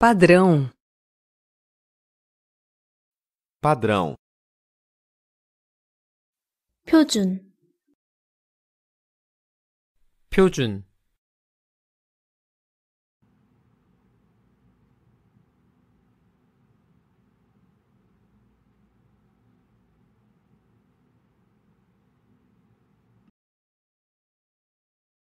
Padrão. Padrão. 표준. 표준.